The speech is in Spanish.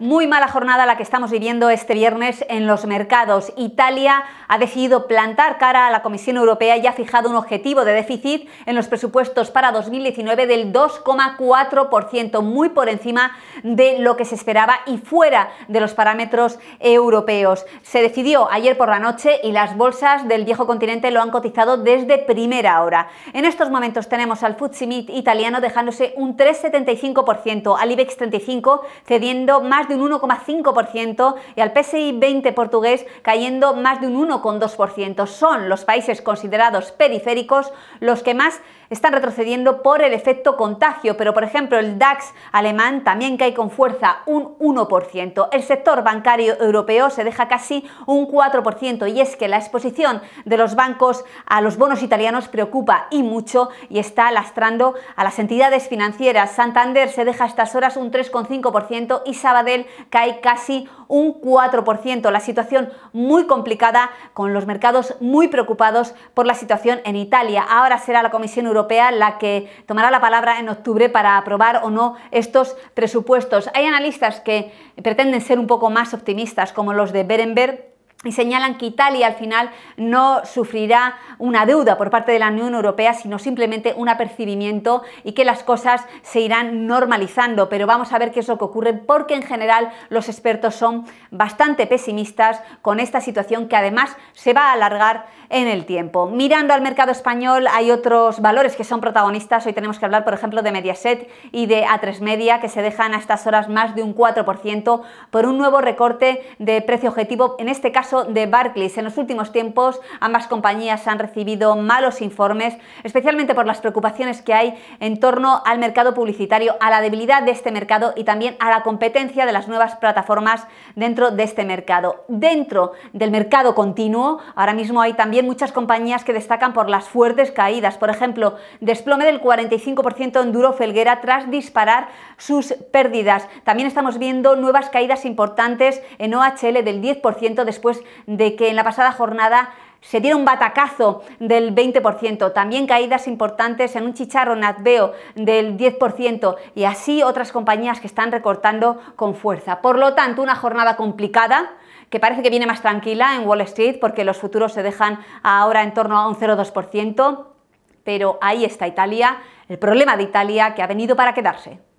muy mala jornada la que estamos viviendo este viernes en los mercados. Italia ha decidido plantar cara a la Comisión Europea y ha fijado un objetivo de déficit en los presupuestos para 2019 del 2,4%, muy por encima de lo que se esperaba y fuera de los parámetros europeos. Se decidió ayer por la noche y las bolsas del viejo continente lo han cotizado desde primera hora. En estos momentos tenemos al FTSE italiano dejándose un 3,75%, al IBEX 35 cediendo más de un 1,5% y al PSI 20 portugués cayendo más de un 1,2%. Son los países considerados periféricos los que más están retrocediendo por el efecto contagio, pero por ejemplo el DAX alemán también cae con fuerza un 1%. El sector bancario europeo se deja casi un 4% y es que la exposición de los bancos a los bonos italianos preocupa y mucho y está lastrando a las entidades financieras. Santander se deja a estas horas un 3,5% y Sabadell cae casi un 4%. La situación muy complicada con los mercados muy preocupados por la situación en Italia. Ahora será la Comisión Europea la que tomará la palabra en octubre para aprobar o no estos presupuestos. Hay analistas que pretenden ser un poco más optimistas, como los de Berenberg, y señalan que Italia al final no sufrirá una deuda por parte de la Unión Europea, sino simplemente un apercibimiento y que las cosas se irán normalizando. Pero vamos a ver qué es lo que ocurre, porque en general los expertos son bastante pesimistas con esta situación que además se va a alargar en el tiempo. Mirando al mercado español hay otros valores que son protagonistas. Hoy tenemos que hablar, por ejemplo, de Mediaset y de A3 Media, que se dejan a estas horas más de un 4% por un nuevo recorte de precio objetivo, en este caso de Barclays. En los últimos tiempos ambas compañías han recibido malos informes, especialmente por las preocupaciones que hay en torno al mercado publicitario, a la debilidad de este mercado y también a la competencia de las nuevas plataformas dentro de este mercado. Dentro del mercado continuo, ahora mismo hay también muchas compañías que destacan por las fuertes caídas. Por ejemplo, desplome del 45% en Duro Felguera tras disparar sus pérdidas. También estamos viendo nuevas caídas importantes en OHL del 10% después de que en la pasada jornada se diera un batacazo del 20%, también caídas importantes en un chicharro Natveo del 10% y así otras compañías que están recortando con fuerza. Por lo tanto, una jornada complicada que parece que viene más tranquila en Wall Street porque los futuros se dejan ahora en torno a un 0,2%, pero ahí está Italia, el problema de Italia que ha venido para quedarse.